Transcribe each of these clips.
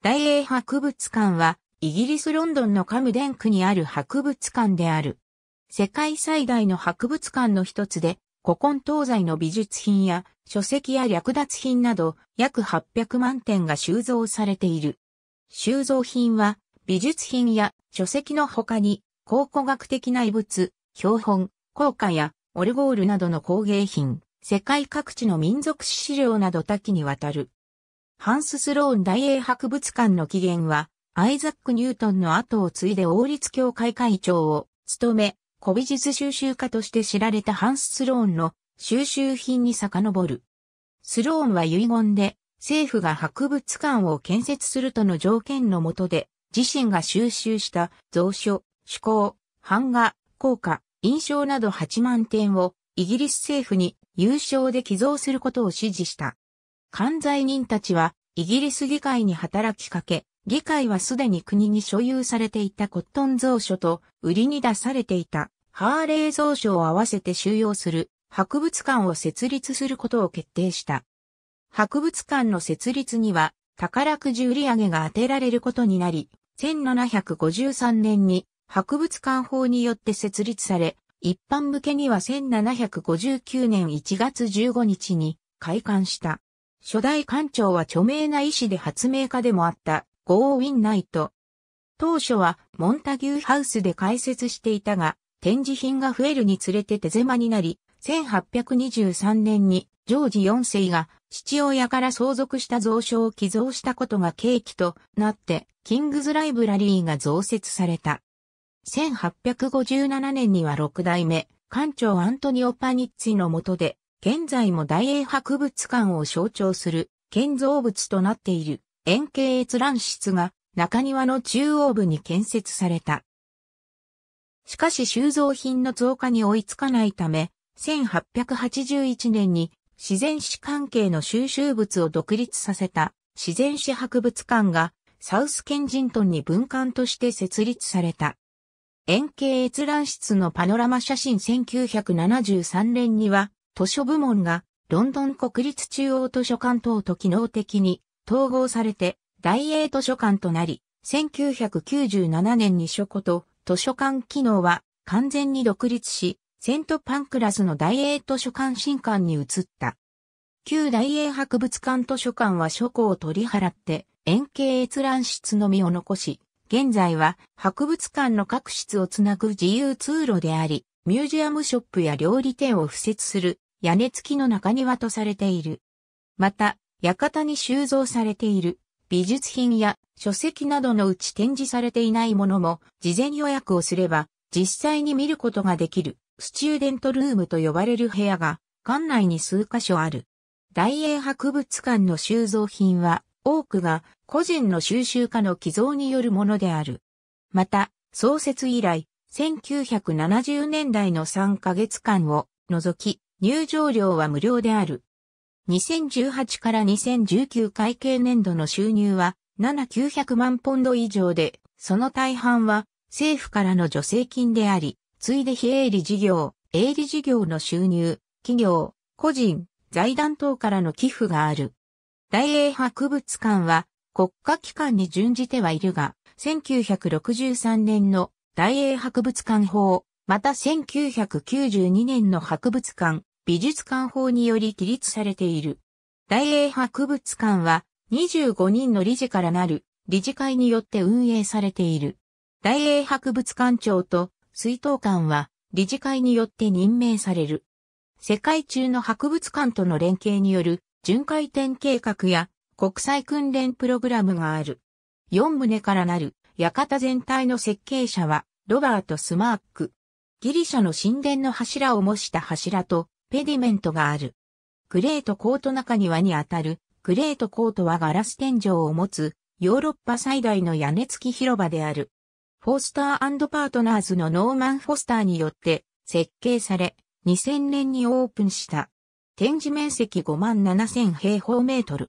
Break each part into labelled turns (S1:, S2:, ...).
S1: 大英博物館は、イギリスロンドンのカムデン区にある博物館である。世界最大の博物館の一つで、古今東西の美術品や書籍や略奪品など約800万点が収蔵されている。収蔵品は美術品や書籍の他に考古学的な遺物、標本、硬貨やオルゴールなどの工芸品、世界各地の民族史資料など多岐にわたる。ハンス・スローン大英博物館の起源は、アイザック・ニュートンの後を継いで王立協会会長を務め、古美術収集家として知られたハンス・スローンの収集品に遡る。スローンは遺言で、政府が博物館を建設するとの条件の下で、自身が収集した蔵書、趣向、版画、効果、印象など8万点をイギリス政府に有償で寄贈することを指示した。関在人たちは、イギリス議会に働きかけ、議会はすでに国に所有されていたコットン蔵書と売りに出されていたハーレー蔵書を合わせて収容する博物館を設立することを決定した。博物館の設立には宝くじ売り上げが当てられることになり、1753年に博物館法によって設立され、一般向けには1759年1月15日に開館した。初代館長は著名な医師で発明家でもあったゴーウィン・ナイト。当初はモンタギューハウスで開設していたが、展示品が増えるにつれて手狭になり、1823年にジョージ4世が父親から相続した蔵書を寄贈したことが契機となって、キングズライブラリーが増設された。1857年には6代目、館長アントニオ・パニッツィの下で、現在も大英博物館を象徴する建造物となっている円形閲覧室が中庭の中央部に建設された。しかし収蔵品の増加に追いつかないため、1881年に自然史関係の収集物を独立させた自然史博物館がサウスケンジントンに分館として設立された。円形閲覧室のパノラマ写真1973年には図書部門がロンドン国立中央図書館等と機能的に統合されて大英図書館となり、1997年に書庫と図書館機能は完全に独立し、セントパンクラスの大英図書館新館に移った。旧大英博物館図書館は書庫を取り払って円形閲覧室のみを残し、現在は博物館の各室をつなぐ自由通路であり、ミュージアムショップや料理店を付設する屋根付きの中庭とされている。また、館に収蔵されている美術品や書籍などのうち展示されていないものも事前予約をすれば実際に見ることができるスチューデントルームと呼ばれる部屋が館内に数箇所ある。大英博物館の収蔵品は多くが個人の収集家の寄贈によるものである。また、創設以来1970年代の3ヶ月間を除き入場料は無料である。2018から2019会計年度の収入は7900万ポンド以上で、その大半は政府からの助成金であり、ついで非営利事業、営利事業の収入、企業、個人、財団等からの寄付がある。大英博物館は国家機関に準じてはいるが、1963年の大英博物館法、また1992年の博物館美術館法により規律されている。大英博物館は25人の理事からなる理事会によって運営されている。大英博物館長と水道館は理事会によって任命される。世界中の博物館との連携による巡回展計画や国際訓練プログラムがある。4棟からなる館全体の設計者はロバート・スマーック。ギリシャの神殿の柱を模した柱とペディメントがある。グレートコート中庭にあたる、グレートコートはガラス天井を持つ、ヨーロッパ最大の屋根付き広場である。フォスターパートナーズのノーマン・フォスターによって設計され、2000年にオープンした。展示面積5万7000平方メートル。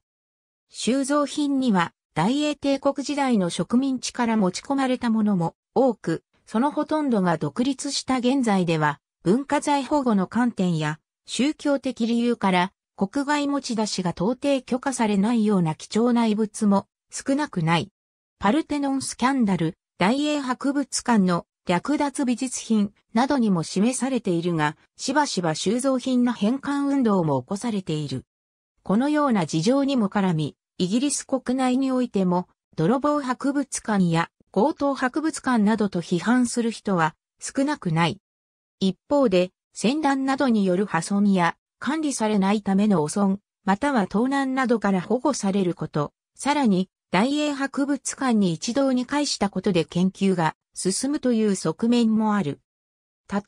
S1: 収蔵品には大英帝国時代の植民地から持ち込まれたものも多く、そのほとんどが独立した現在では文化財保護の観点や宗教的理由から国外持ち出しが到底許可されないような貴重な遺物も少なくない。パルテノンスキャンダル、大英博物館の略奪美術品などにも示されているが、しばしば収蔵品の返還運動も起こされている。このような事情にも絡み、イギリス国内においても、泥棒博物館や強盗博物館などと批判する人は少なくない。一方で、戦乱などによる破損や管理されないための汚損、または盗難などから保護されること、さらに大英博物館に一堂に会したことで研究が進むという側面もある。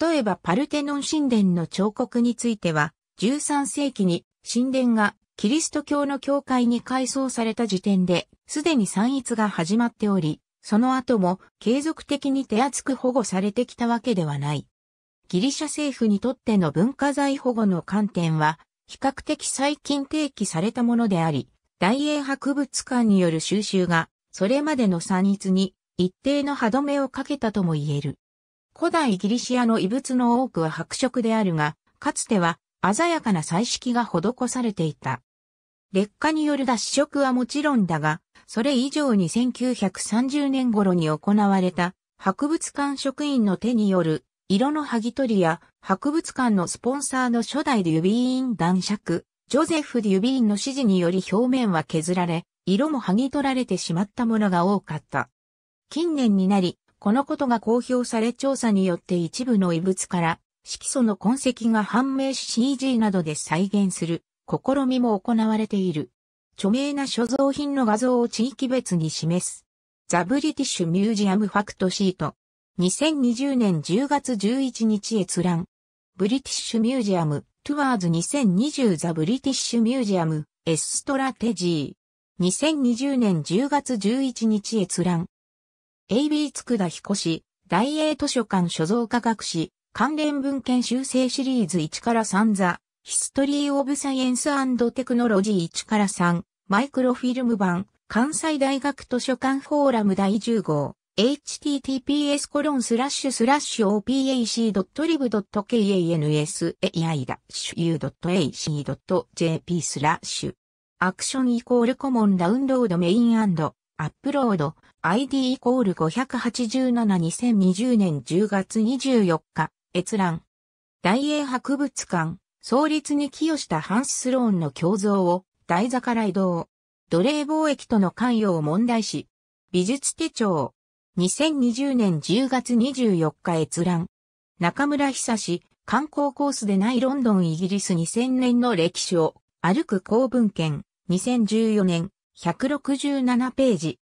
S1: 例えばパルテノン神殿の彫刻については、13世紀に神殿がキリスト教の教会に改装された時点で、すでに散逸が始まっており、その後も継続的に手厚く保護されてきたわけではない。ギリシャ政府にとっての文化財保護の観点は、比較的最近提起されたものであり、大英博物館による収集が、それまでの散逸に一定の歯止めをかけたとも言える。古代ギリシアの遺物の多くは白色であるが、かつては鮮やかな彩色が施されていた。劣化による脱色はもちろんだが、それ以上に1930年頃に行われた博物館職員の手による色の剥ぎ取りや博物館のスポンサーの初代デュビーン男爵、ジョゼフ・デュビーンの指示により表面は削られ、色も剥ぎ取られてしまったものが多かった。近年になり、このことが公表され調査によって一部の異物から色素の痕跡が判明し CG などで再現する試みも行われている。著名な所蔵品の画像を地域別に示す。ザ・ブリティッシュ・ミュージアム・ファクトシート。2020年10月11日閲覧。ブリティッシュミュージアム、トゥワーズ2020ザブリティッシュミュージアム、エストラテジー。2020年10月11日閲覧。AB つくだ彦氏、大英図書館所蔵科学史、関連文献修正シリーズ1から3ザ、ヒストリー・オブ・サイエンス・テクノロジー1から3、マイクロフィルム版、関西大学図書館フォーラム第10号。https opac.lib.kai-u.ac.jp スラッシュアクションイコールコモンダウンロードメインアップロード ID イコール5872020年10月24日閲覧大英博物館創立に寄与したハンス・スローンの胸像を台座から移動奴隷貿易との関与を問題し美術手帳2020年10月24日閲覧。中村久志、観光コースでないロンドンイギリス2000年の歴史を歩く公文献2014年167ページ。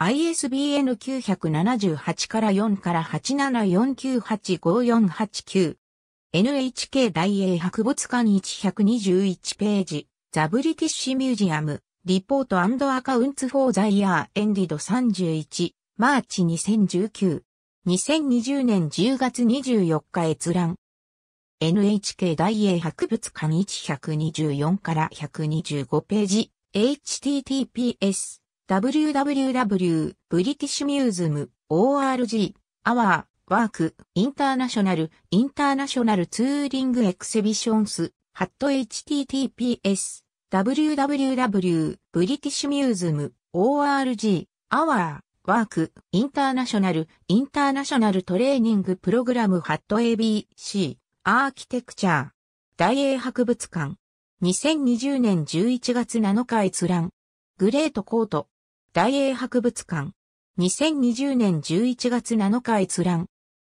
S1: ISBN 978から4から874985489 NHK 大英博物館121ページザ・ブリティッシュミュージアムリポートアカウンツフォーザイヤーエンディド31、マーチ2019。2020年10月24日閲覧。NHK 大英博物館124 1から125ページ。https www.britishmuseum.org Our Work International International Touring Exhibitions at https www ブリティッシュミューズム ORG アワーワークインターナショナルインターナショナルトレーニングプログラムハット ABC アーキテクチャー大英博物館2020年11月7日閲覧グレートコート大英博物館2020年11月7日閲覧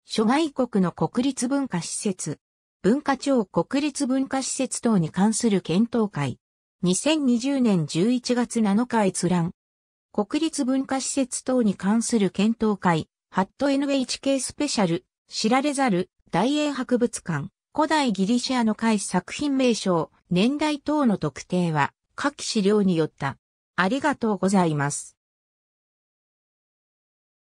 S1: 諸外国の国立文化施設文化庁国立文化施設等に関する検討会2020年11月7日閲覧。国立文化施設等に関する検討会、ハット NHK スペシャル、知られざる、大英博物館、古代ギリシアの会作品名称、年代等の特定は、下記資料によった。ありがとうございます。